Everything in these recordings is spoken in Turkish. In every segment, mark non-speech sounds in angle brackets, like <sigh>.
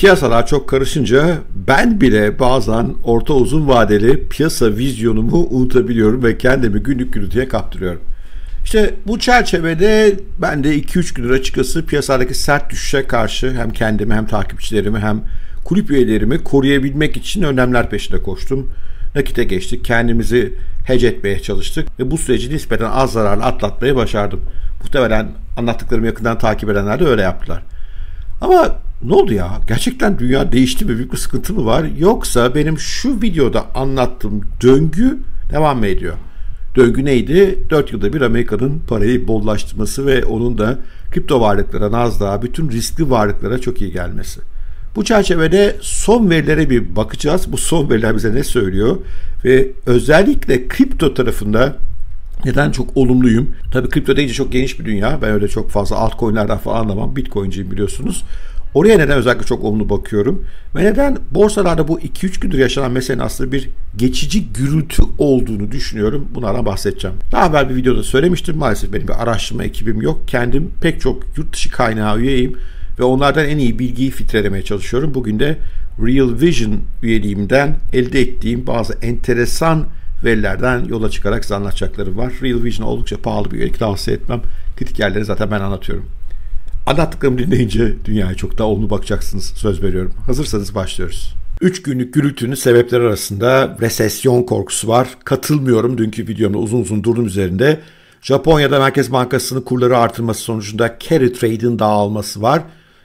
Piyasalar çok karışınca ben bile bazen orta uzun vadeli piyasa vizyonumu unutabiliyorum ve kendimi günlük gürültüye kaptırıyorum. İşte bu çerçevede ben de 2-3 gündür açıkçası piyasadaki sert düşüşe karşı hem kendimi hem takipçilerimi hem kulüp üyelerimi koruyabilmek için önlemler peşinde koştum. Nakite geçtik, kendimizi hece etmeye çalıştık ve bu süreci nispeten az zararla atlatmayı başardım. Muhtemelen anlattıklarımı yakından takip edenler de öyle yaptılar. Ama ne oldu ya? Gerçekten dünya değişti mi? Büyük bir sıkıntı mı var? Yoksa benim şu videoda anlattığım döngü devam mı ediyor? Döngü neydi? 4 yılda bir Amerika'nın parayı bollaştırması ve onun da kripto varlıklara, Nasdaq'a, bütün riskli varlıklara çok iyi gelmesi. Bu çerçevede son verilere bir bakacağız. Bu son veriler bize ne söylüyor? Ve özellikle kripto tarafında neden çok olumluyum? Tabii kripto deyince çok geniş bir dünya. Ben öyle çok fazla altcoin'lerden falan anlamam. Bitcoin'ciyim biliyorsunuz. Oraya neden özellikle çok olumlu bakıyorum? Ve neden borsalarda bu 2-3 gündür yaşanan meselenin aslında bir geçici gürültü olduğunu düşünüyorum. Bunlardan bahsedeceğim. Daha evvel bir videoda söylemiştim. Maalesef benim bir araştırma ekibim yok. Kendim pek çok yurt dışı kaynağı üyeyim. Ve onlardan en iyi bilgiyi filtrelemeye çalışıyorum. Bugün de Real Vision üyeliğimden elde ettiğim bazı enteresan verilerden yola çıkarak size anlatacaklarım var. Real Vision oldukça pahalı bir üyelik tavsiye etmem. Kritik yerleri zaten ben anlatıyorum. Anlattıklarımı dinleyince dünyaya çok daha olumlu bakacaksınız. Söz veriyorum. Hazırsanız başlıyoruz. 3 günlük gürültünün sebepleri arasında resesyon korkusu var. Katılmıyorum dünkü videomda uzun uzun durdum üzerinde. Japonya'da Merkez Bankası'nın kurları artırması sonucunda carry trade'in dağılması var.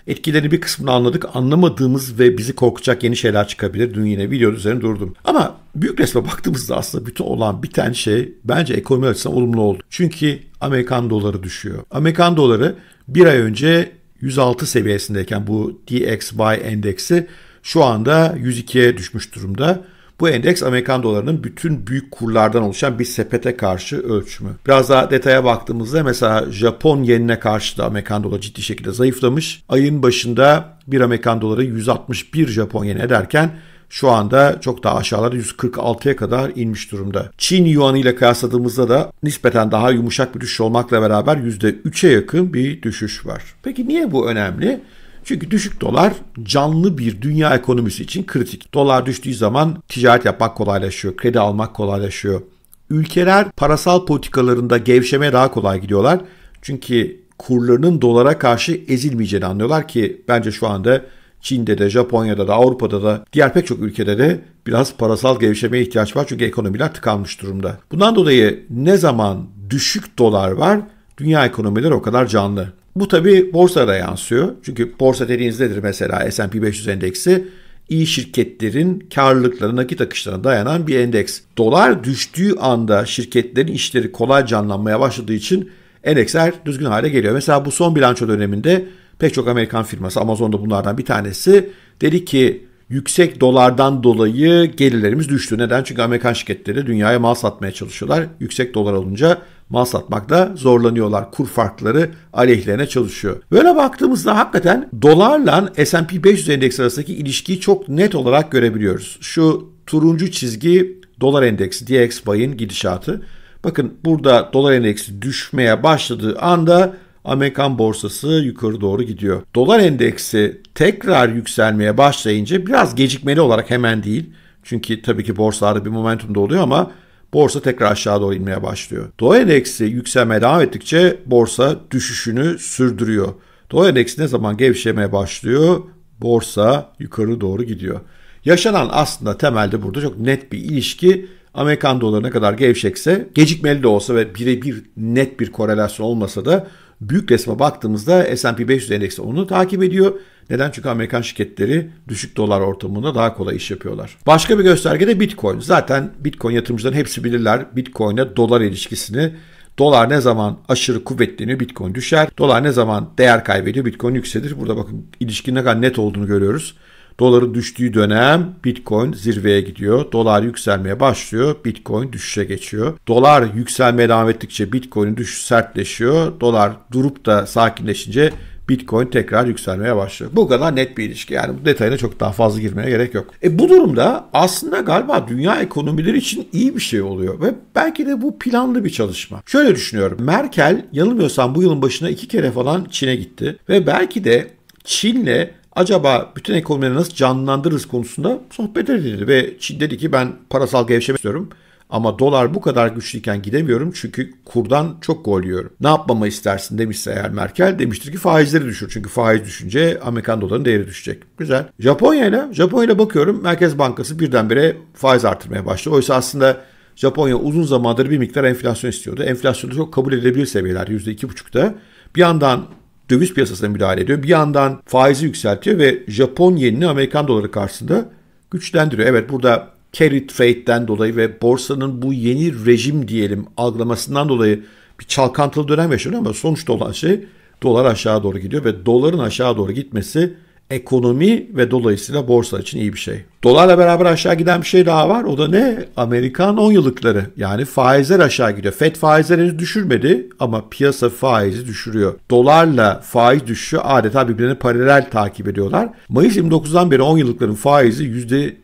Etkilerini bir kısmını anladık. Anlamadığımız ve bizi korkacak yeni şeyler çıkabilir. Dün yine video üzerine durdum. Ama büyük resme baktığımızda aslında bütün olan biten şey bence ekonomi açısından olumlu oldu. Çünkü Amerikan doları düşüyor. Amerikan doları bir ay önce 106 seviyesindeyken bu DXY endeksi şu anda 102'ye düşmüş durumda. Bu endeks Amerikan dolarının bütün büyük kurlardan oluşan bir sepete karşı ölçümü. Biraz daha detaya baktığımızda mesela Japon yenine karşı da Amerikan doları ciddi şekilde zayıflamış. Ayın başında bir Amerikan doları 161 Japon yeni ederken şu anda çok daha aşağılara 146'ya kadar inmiş durumda. Çin yuanı ile kıyasladığımızda da nispeten daha yumuşak bir düşüş olmakla beraber %3'e yakın bir düşüş var. Peki niye bu önemli? Çünkü düşük dolar canlı bir dünya ekonomisi için kritik. Dolar düştüğü zaman ticaret yapmak kolaylaşıyor, kredi almak kolaylaşıyor. Ülkeler parasal politikalarında gevşeme daha kolay gidiyorlar. Çünkü kurlarının dolara karşı ezilmeyeceğini anlıyorlar ki bence şu anda Çin'de de, Japonya'da da, Avrupa'da da, diğer pek çok ülkede de biraz parasal gevşemeye ihtiyaç var çünkü ekonomiler tıkanmış durumda. Bundan dolayı ne zaman düşük dolar var, dünya ekonomileri o kadar canlı. Bu tabi borsada yansıyor. Çünkü borsa dediğiniz nedir mesela S&P 500 endeksi? iyi şirketlerin karlılıkları nakit akışlarına dayanan bir endeks. Dolar düştüğü anda şirketlerin işleri kolay canlanmaya başladığı için endeksler düzgün hale geliyor. Mesela bu son bilanço döneminde pek çok Amerikan firması Amazon da bunlardan bir tanesi dedi ki yüksek dolardan dolayı gelirlerimiz düştü. Neden? Çünkü Amerikan şirketleri dünyaya mal satmaya çalışıyorlar. Yüksek dolar olunca mal satmakta zorlanıyorlar. Kur farkları aleyhlerine çalışıyor. Böyle baktığımızda hakikaten dolarla S&P 500 endeksi arasındaki ilişkiyi çok net olarak görebiliyoruz. Şu turuncu çizgi dolar endeksi DXY'in gidişatı. Bakın burada dolar endeksi düşmeye başladığı anda Amerikan borsası yukarı doğru gidiyor. Dolar endeksi tekrar yükselmeye başlayınca biraz gecikmeli olarak hemen değil. Çünkü tabii ki borsalarda bir momentum da oluyor ama borsa tekrar aşağı doğru inmeye başlıyor. Dow endeksi yükselmeye devam ettikçe borsa düşüşünü sürdürüyor. Dow endeksi ne zaman gevşemeye başlıyor? Borsa yukarı doğru gidiyor. Yaşanan aslında temelde burada çok net bir ilişki Amerikan doları ne kadar gevşekse gecikmeli de olsa ve birebir net bir korelasyon olmasa da büyük resme baktığımızda S&P 500 endeksi onu takip ediyor neden? Çünkü Amerikan şirketleri düşük dolar ortamında daha kolay iş yapıyorlar. Başka bir gösterge de Bitcoin. Zaten Bitcoin yatırımcıların hepsi bilirler Bitcoin'e dolar ilişkisini. Dolar ne zaman aşırı kuvvetleniyor Bitcoin düşer. Dolar ne zaman değer kaybediyor Bitcoin yükselir. Burada bakın ilişkinin ne kadar net olduğunu görüyoruz. Doların düştüğü dönem Bitcoin zirveye gidiyor. Dolar yükselmeye başlıyor. Bitcoin düşüşe geçiyor. Dolar yükselmeye devam ettikçe Bitcoin'in düşüşü sertleşiyor. Dolar durup da sakinleşince Bitcoin tekrar yükselmeye başlıyor. Bu kadar net bir ilişki. Yani bu detayına çok daha fazla girmeye gerek yok. E bu durumda aslında galiba dünya ekonomileri için iyi bir şey oluyor ve belki de bu planlı bir çalışma. Şöyle düşünüyorum. Merkel yanılmıyorsam bu yılın başına iki kere falan Çin'e gitti ve belki de Çin'le acaba bütün ekonomileri nasıl canlandırırız konusunda sohbet edildi ve Çin dedi ki ben parasal gevşeme istiyorum. Ama dolar bu kadar güçlüyken gidemiyorum çünkü kurdan çok gol yiyorum. Ne yapmamı istersin demişse eğer Merkel demiştir ki faizleri düşür. Çünkü faiz düşünce Amerikan dolarının değeri düşecek. Güzel. Japonya ile Japonya ile bakıyorum Merkez Bankası birdenbire faiz artırmaya başladı. Oysa aslında Japonya uzun zamandır bir miktar enflasyon istiyordu. Enflasyonu çok kabul edilebilir seviyeler %2,5'da. Bir yandan döviz piyasasına müdahale ediyor. Bir yandan faizi yükseltiyor ve Japon yenini Amerikan doları karşısında güçlendiriyor. Evet burada carry trade'den dolayı ve borsanın bu yeni rejim diyelim algılamasından dolayı bir çalkantılı dönem yaşanıyor ama sonuçta olan şey dolar aşağı doğru gidiyor ve doların aşağı doğru gitmesi ekonomi ve dolayısıyla borsa için iyi bir şey. Dolarla beraber aşağı giden bir şey daha var. O da ne? Amerikan 10 yıllıkları. Yani faizler aşağı gidiyor. Fed faizlerini düşürmedi ama piyasa faizi düşürüyor. Dolarla faiz düşüşü adeta birbirini paralel takip ediyorlar. Mayıs 29'dan beri 10 yıllıkların faizi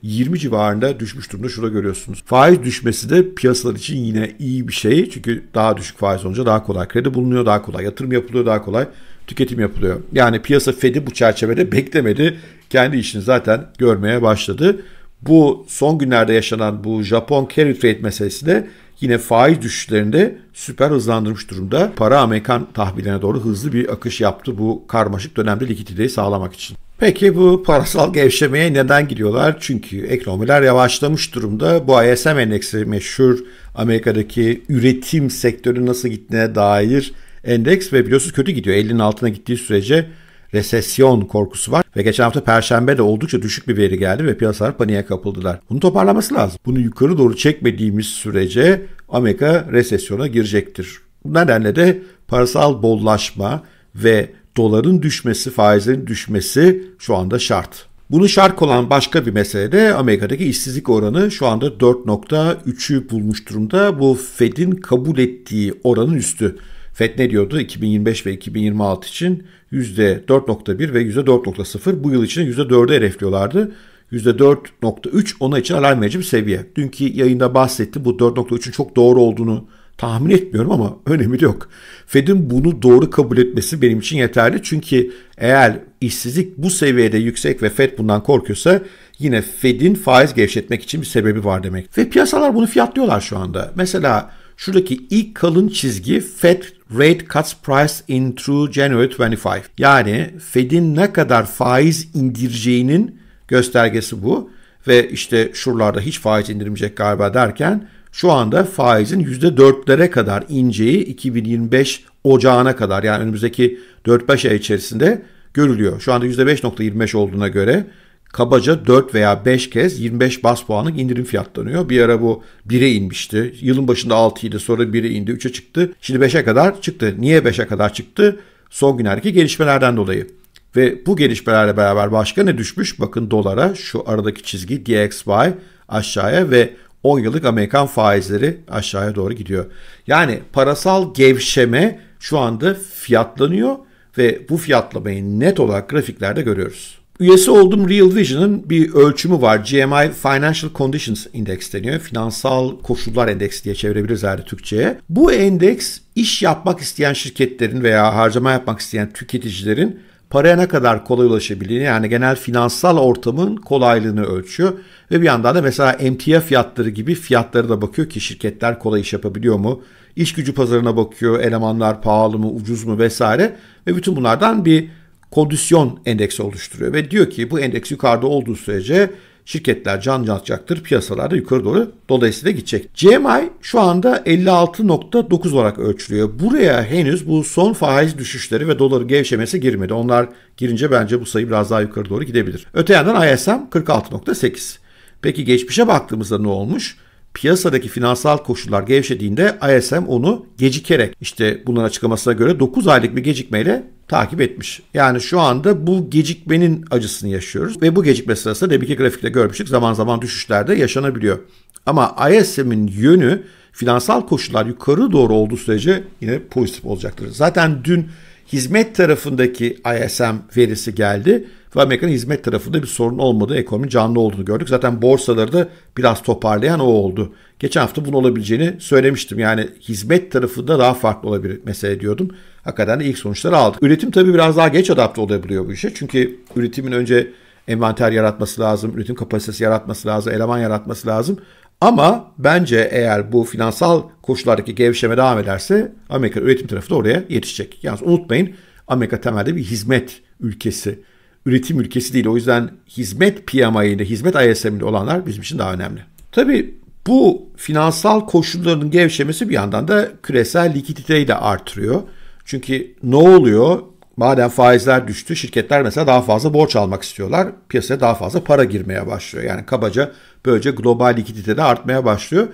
%20 civarında düşmüş durumda. Şurada görüyorsunuz. Faiz düşmesi de piyasalar için yine iyi bir şey. Çünkü daha düşük faiz olunca daha kolay kredi bulunuyor, daha kolay yatırım yapılıyor, daha kolay tüketim yapılıyor. Yani piyasa Fed'i bu çerçevede beklemedi. Kendi işini zaten görmeye başladı. Bu son günlerde yaşanan bu Japon carry trade meselesi de yine faiz düşüşlerinde süper hızlandırmış durumda. Para Amerikan tahvillerine doğru hızlı bir akış yaptı bu karmaşık dönemde likiditeyi sağlamak için. Peki bu parasal gevşemeye neden gidiyorlar? Çünkü ekonomiler yavaşlamış durumda. Bu ISM endeksi meşhur Amerika'daki üretim sektörü nasıl gittiğine dair endeks ve biliyorsunuz kötü gidiyor. 50'nin altına gittiği sürece resesyon korkusu var ve geçen hafta perşembe de oldukça düşük bir veri geldi ve piyasalar paniğe kapıldılar. Bunu toparlaması lazım. Bunu yukarı doğru çekmediğimiz sürece Amerika resesyona girecektir. Bu nedenle de parasal bollaşma ve doların düşmesi, faizlerin düşmesi şu anda şart. Bunu şart olan başka bir mesele de Amerika'daki işsizlik oranı şu anda 4.3'ü bulmuş durumda. Bu Fed'in kabul ettiği oranın üstü. FED ne diyordu? 2025 ve 2026 için %4.1 ve %4.0 bu yıl için %4'e hedefliyorlardı. %4.3 ona için alarm verici bir seviye. Dünkü yayında bahsetti. Bu 4.3'ün çok doğru olduğunu tahmin etmiyorum ama <laughs> önemi de yok. Fed'in bunu doğru kabul etmesi benim için yeterli. Çünkü eğer işsizlik bu seviyede yüksek ve Fed bundan korkuyorsa yine Fed'in faiz gevşetmek için bir sebebi var demek. Ve piyasalar bunu fiyatlıyorlar şu anda. Mesela Şuradaki ilk kalın çizgi Fed Rate Cuts Price in through January 25. Yani Fed'in ne kadar faiz indireceğinin göstergesi bu. Ve işte şuralarda hiç faiz indirmeyecek galiba derken şu anda faizin %4'lere kadar ineceği 2025 ocağına kadar yani önümüzdeki 4-5 ay içerisinde görülüyor. Şu anda %5.25 olduğuna göre kabaca 4 veya 5 kez 25 bas puanlık indirim fiyatlanıyor. Bir ara bu 1'e inmişti. Yılın başında 6'ydı sonra 1'e indi 3'e çıktı. Şimdi 5'e kadar çıktı. Niye 5'e kadar çıktı? Son günlerdeki gelişmelerden dolayı. Ve bu gelişmelerle beraber başka ne düşmüş? Bakın dolara şu aradaki çizgi DXY aşağıya ve 10 yıllık Amerikan faizleri aşağıya doğru gidiyor. Yani parasal gevşeme şu anda fiyatlanıyor ve bu fiyatlamayı net olarak grafiklerde görüyoruz. Üyesi olduğum Real Vision'ın bir ölçümü var. GMI Financial Conditions Index deniyor. Finansal Koşullar Endeksi diye çevirebiliriz herhalde Türkçe'ye. Bu endeks iş yapmak isteyen şirketlerin veya harcama yapmak isteyen tüketicilerin paraya ne kadar kolay ulaşabildiğini yani genel finansal ortamın kolaylığını ölçüyor. Ve bir yandan da mesela emtia fiyatları gibi fiyatları da bakıyor ki şirketler kolay iş yapabiliyor mu? İş gücü pazarına bakıyor, elemanlar pahalı mı, ucuz mu vesaire. Ve bütün bunlardan bir kondisyon endeksi oluşturuyor ve diyor ki bu endeks yukarıda olduğu sürece şirketler can canacaktır piyasalarda yukarı doğru dolayısıyla gidecek. CMI şu anda 56.9 olarak ölçülüyor. Buraya henüz bu son faiz düşüşleri ve doların gevşemesi girmedi. Onlar girince bence bu sayı biraz daha yukarı doğru gidebilir. Öte yandan ISM 46.8. Peki geçmişe baktığımızda ne olmuş? piyasadaki finansal koşullar gevşediğinde ISM onu gecikerek işte bunların açıklamasına göre 9 aylık bir gecikmeyle takip etmiş. Yani şu anda bu gecikmenin acısını yaşıyoruz ve bu gecikme sırasında deminki grafikte görmüştük zaman zaman düşüşlerde yaşanabiliyor. Ama ISM'in yönü finansal koşullar yukarı doğru olduğu sürece yine pozitif olacaktır. Zaten dün hizmet tarafındaki ISM verisi geldi ve Amerika'nın hizmet tarafında bir sorun olmadığı, ekonomi canlı olduğunu gördük. Zaten borsaları da biraz toparlayan o oldu. Geçen hafta bunun olabileceğini söylemiştim. Yani hizmet tarafında daha farklı olabilir mesele diyordum. Hakikaten de ilk sonuçları aldık. Üretim tabii biraz daha geç adapte olabiliyor bu işe. Çünkü üretimin önce envanter yaratması lazım, üretim kapasitesi yaratması lazım, eleman yaratması lazım. Ama bence eğer bu finansal koşullardaki gevşeme devam ederse Amerika üretim tarafı da oraya yetişecek. Yalnız unutmayın Amerika temelde bir hizmet ülkesi üretim ülkesi değil. O yüzden hizmet PMI'de, hizmet ISM'de olanlar bizim için daha önemli. Tabii bu finansal koşulların gevşemesi bir yandan da küresel likiditeyi de artırıyor. Çünkü ne oluyor? Madem faizler düştü, şirketler mesela daha fazla borç almak istiyorlar. Piyasaya daha fazla para girmeye başlıyor. Yani kabaca böylece global likidite de artmaya başlıyor.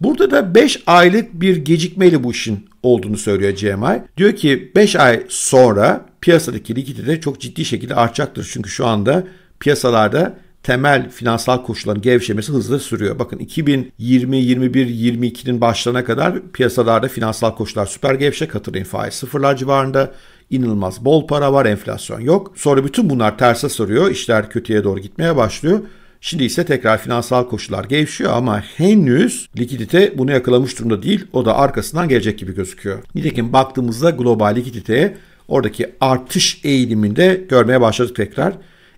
Burada da 5 aylık bir gecikmeli bu işin olduğunu söylüyor CMI. Diyor ki 5 ay sonra piyasadaki likidite çok ciddi şekilde artacaktır. Çünkü şu anda piyasalarda temel finansal koşulların gevşemesi hızla sürüyor. Bakın 2020, 21, 22'nin başlarına kadar piyasalarda finansal koşullar süper gevşek. Hatırlayın faiz sıfırlar civarında. inanılmaz bol para var, enflasyon yok. Sonra bütün bunlar terse sarıyor. İşler kötüye doğru gitmeye başlıyor. Şimdi ise tekrar finansal koşullar gevşiyor ama henüz likidite bunu yakalamış durumda değil. O da arkasından gelecek gibi gözüküyor. Nitekim baktığımızda global likiditeye oradaki artış eğiliminde görmeye başladık tekrar.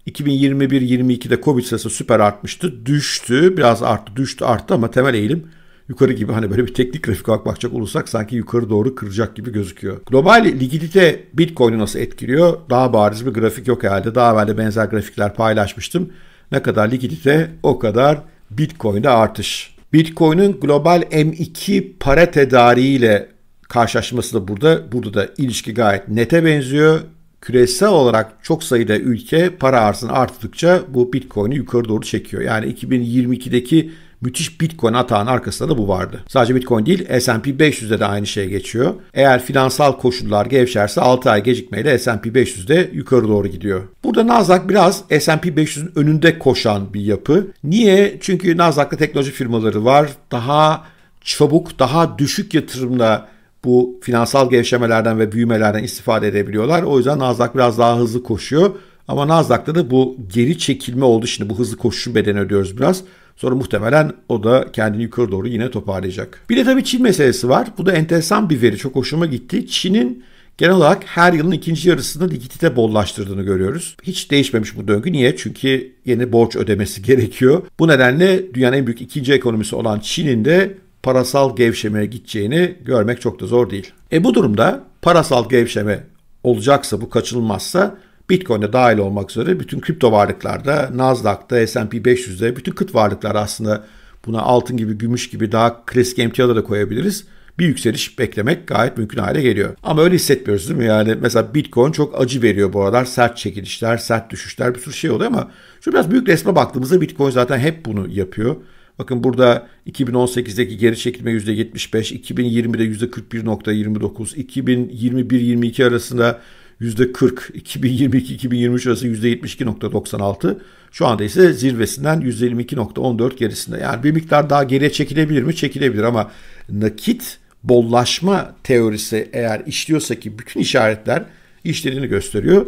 2021-22'de Covid sayısı süper artmıştı. Düştü, biraz arttı, düştü, arttı ama temel eğilim yukarı gibi hani böyle bir teknik grafik olarak bakacak olursak sanki yukarı doğru kıracak gibi gözüküyor. Global likidite Bitcoin'i nasıl etkiliyor? Daha bariz bir grafik yok herhalde. Daha evvel de benzer grafikler paylaşmıştım. Ne kadar likidite o kadar Bitcoin'de artış. Bitcoin'in global M2 para tedariğiyle karşılaşması da burada. Burada da ilişki gayet nete benziyor. Küresel olarak çok sayıda ülke para arzını arttıkça bu Bitcoin'i yukarı doğru çekiyor. Yani 2022'deki müthiş Bitcoin atağın arkasında da bu vardı. Sadece Bitcoin değil S&P 500'de de aynı şey geçiyor. Eğer finansal koşullar gevşerse 6 ay gecikmeyle S&P 500'de yukarı doğru gidiyor. Burada Nasdaq biraz S&P 500'ün önünde koşan bir yapı. Niye? Çünkü Nasdaq'ta teknoloji firmaları var. Daha çabuk, daha düşük yatırımla bu finansal gevşemelerden ve büyümelerden istifade edebiliyorlar. O yüzden Nasdaq biraz daha hızlı koşuyor. Ama Nasdaq'ta da bu geri çekilme oldu. Şimdi bu hızlı koşuşun bedeni ödüyoruz biraz. Sonra muhtemelen o da kendini yukarı doğru yine toparlayacak. Bir de tabii Çin meselesi var. Bu da enteresan bir veri. Çok hoşuma gitti. Çin'in genel olarak her yılın ikinci yarısında likidite bollaştırdığını görüyoruz. Hiç değişmemiş bu döngü. Niye? Çünkü yeni borç ödemesi <laughs> gerekiyor. Bu nedenle dünyanın en büyük ikinci ekonomisi olan Çin'in de parasal gevşemeye gideceğini görmek çok da zor değil. E bu durumda parasal gevşeme olacaksa bu kaçınılmazsa Bitcoin'e dahil olmak üzere bütün kripto varlıklarda, Nasdaq'ta, S&P 500'de bütün kıt varlıklar aslında buna altın gibi, gümüş gibi daha klasik emtialara da koyabiliriz. Bir yükseliş beklemek gayet mümkün hale geliyor. Ama öyle hissetmiyoruz değil mi? Yani mesela Bitcoin çok acı veriyor bu aralar. Sert çekilişler, sert düşüşler bir sürü şey oluyor ama şu biraz büyük resme baktığımızda Bitcoin zaten hep bunu yapıyor. Bakın burada 2018'deki geri çekilme %75, 2020'de %41.29, 2021-22 arasında %40, 2022-2023 arası %72.96. Şu anda ise zirvesinden %22.14 gerisinde. Yani bir miktar daha geriye çekilebilir mi? Çekilebilir ama nakit bollaşma teorisi eğer işliyorsa ki bütün işaretler işlediğini gösteriyor.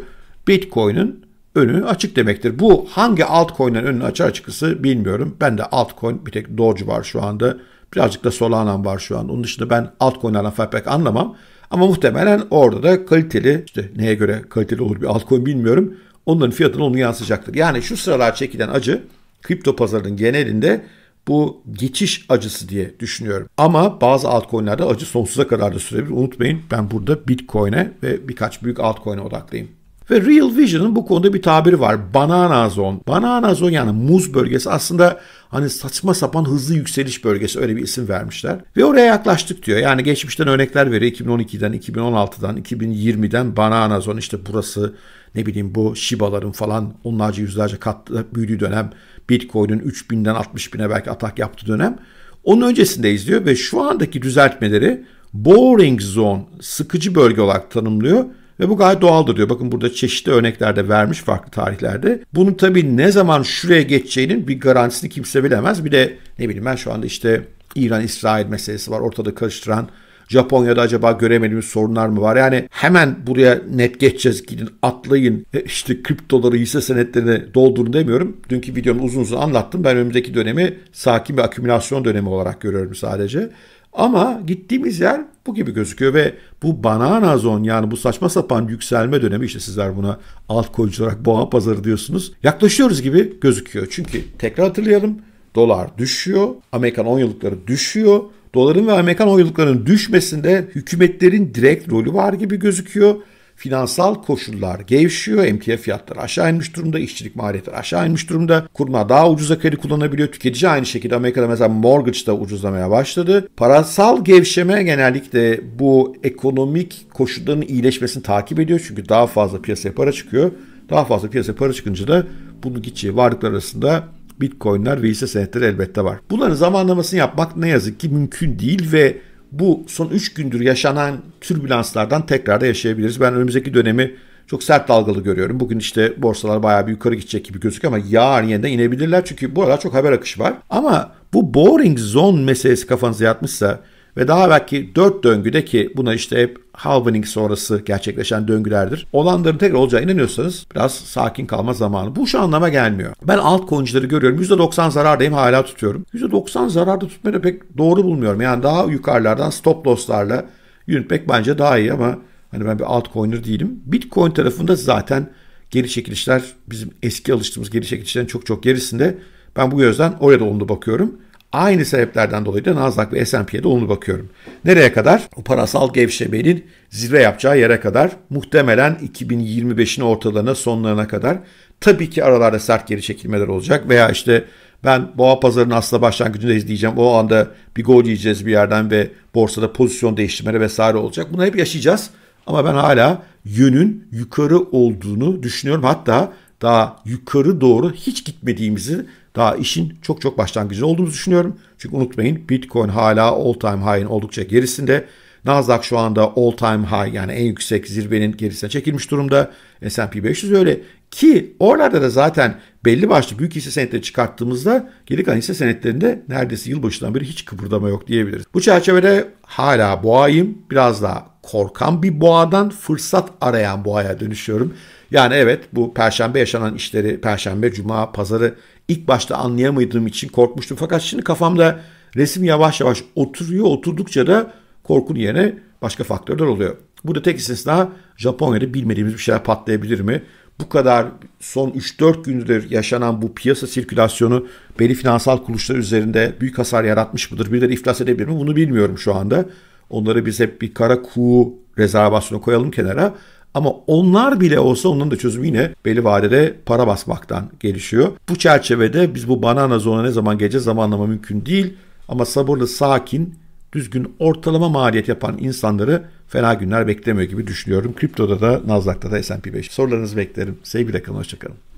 Bitcoin'in önü açık demektir. Bu hangi altcoin'in önünü açar açıkçası bilmiyorum. Ben de altcoin bir tek Doge var şu anda. Birazcık da Solana var şu an. Onun dışında ben altcoin'lerden pek anlamam. Ama muhtemelen orada da kaliteli, işte neye göre kaliteli olur bir altcoin bilmiyorum. Onların fiyatını onu yansıyacaktır. Yani şu sıralar çekilen acı kripto pazarının genelinde bu geçiş acısı diye düşünüyorum. Ama bazı altcoin'lerde acı sonsuza kadar da sürebilir. Unutmayın ben burada Bitcoin'e ve birkaç büyük altcoin'e odaklıyım. Ve Real Vision'ın bu konuda bir tabiri var. Banana Zone. Banana Zone yani muz bölgesi aslında hani saçma sapan hızlı yükseliş bölgesi öyle bir isim vermişler. Ve oraya yaklaştık diyor. Yani geçmişten örnekler veriyor. 2012'den, 2016'dan, 2020'den Banana Zone işte burası ne bileyim bu Shiba'ların falan onlarca yüzlerce kat büyüdüğü dönem Bitcoin'in 3000'den 60 belki atak yaptığı dönem. Onun öncesinde izliyor ve şu andaki düzeltmeleri boring zone, sıkıcı bölge olarak tanımlıyor ve bu gayet doğaldır diyor. Bakın burada çeşitli örneklerde vermiş farklı tarihlerde. Bunun tabii ne zaman şuraya geçeceğinin bir garantisini kimse bilemez. Bir de ne bileyim ben şu anda işte İran-İsrail meselesi var ortada karıştıran. Japonya'da acaba göremediğimiz sorunlar mı var? Yani hemen buraya net geçeceğiz gidin atlayın e, işte kriptoları hisse senetlerini doldurun demiyorum. Dünkü videomda uzun uzun anlattım. Ben önümüzdeki dönemi sakin bir akümülasyon dönemi olarak görüyorum sadece. Ama gittiğimiz yer bu gibi gözüküyor ve bu banana zone yani bu saçma sapan yükselme dönemi işte sizler buna alt koyucu olarak boğa pazarı diyorsunuz. Yaklaşıyoruz gibi gözüküyor. Çünkü tekrar hatırlayalım dolar düşüyor, Amerikan 10 yıllıkları düşüyor. Doların ve Amerikan 10 yıllıklarının düşmesinde hükümetlerin direkt rolü var gibi gözüküyor. Finansal koşullar gevşiyor. Emtia fiyatları aşağı inmiş durumda. işçilik maliyetleri aşağı inmiş durumda. Kurma daha ucuza kredi kullanabiliyor. Tüketici aynı şekilde Amerika'da mesela mortgage da ucuzlamaya başladı. Parasal gevşeme genellikle bu ekonomik koşulların iyileşmesini takip ediyor. Çünkü daha fazla piyasaya para çıkıyor. Daha fazla piyasaya para çıkınca da bunun gideceği varlıklar arasında bitcoinler ve hisse senetleri elbette var. Bunların zamanlamasını yapmak ne yazık ki mümkün değil ve bu son 3 gündür yaşanan türbülanslardan tekrar da yaşayabiliriz. Ben önümüzdeki dönemi çok sert dalgalı görüyorum. Bugün işte borsalar bayağı bir yukarı gidecek gibi gözüküyor ama yarın yeniden inebilirler. Çünkü bu aralar çok haber akışı var. Ama bu boring zone meselesi kafanıza yatmışsa ve daha belki dört döngüde ki buna işte hep halving sonrası gerçekleşen döngülerdir. Olanların tekrar olacağı inanıyorsanız biraz sakin kalma zamanı. Bu şu anlama gelmiyor. Ben alt coin'cileri görüyorum. %90 zarardayım hala tutuyorum. %90 zararda tutmayı da pek doğru bulmuyorum. Yani daha yukarılardan stop loss'larla yürütmek bence daha iyi ama hani ben bir alt coin'er değilim. Bitcoin tarafında zaten geri çekilişler bizim eski alıştığımız geri çekilişlerin çok çok gerisinde. Ben bu yüzden oraya da olumlu bakıyorum. Aynı sebeplerden dolayı da Nasdaq ve S&P'ye de olumlu bakıyorum. Nereye kadar? O parasal gevşemenin zirve yapacağı yere kadar muhtemelen 2025'in ortalarına sonlarına kadar tabii ki aralarda sert geri çekilmeler olacak veya işte ben boğa pazarının aslında başlangıcında izleyeceğim. O anda bir gol yiyeceğiz bir yerden ve borsada pozisyon değiştirmeleri vesaire olacak. Bunu hep yaşayacağız. Ama ben hala yönün yukarı olduğunu düşünüyorum. Hatta daha yukarı doğru hiç gitmediğimizi daha işin çok çok başlangıcında olduğumuzu düşünüyorum. Çünkü unutmayın Bitcoin hala all time high'in oldukça gerisinde. Nasdaq şu anda all time high yani en yüksek zirvenin gerisine çekilmiş durumda. S&P 500 öyle ki oralarda da zaten belli başlı büyük hisse senetleri çıkarttığımızda geri kalan hisse senetlerinde neredeyse yılbaşından beri hiç kıpırdama yok diyebiliriz. Bu çerçevede hala boğayım biraz daha korkan bir boğadan fırsat arayan boğaya dönüşüyorum. Yani evet bu perşembe yaşanan işleri perşembe, cuma, pazarı İlk başta anlayamadığım için korkmuştum. Fakat şimdi kafamda resim yavaş yavaş oturuyor. Oturdukça da korkun yerine başka faktörler oluyor. Burada tek istisna Japonya'da bilmediğimiz bir şeyler patlayabilir mi? Bu kadar son 3-4 gündür yaşanan bu piyasa sirkülasyonu belli finansal kuruluşlar üzerinde büyük hasar yaratmış mıdır? Birileri iflas edebilir mi? Bunu bilmiyorum şu anda. Onları biz hep bir kara kuğu rezervasyonu koyalım kenara. Ama onlar bile olsa onların da çözümü yine belli vadede para basmaktan gelişiyor. Bu çerçevede biz bu banana zona ne zaman geleceğiz zamanlama mümkün değil. Ama sabırlı, sakin, düzgün ortalama maliyet yapan insanları fena günler beklemiyor gibi düşünüyorum. Kriptoda da, Nasdaq'ta da S&P 5. Sorularınızı beklerim. Sevgiyle kalın, hoşçakalın.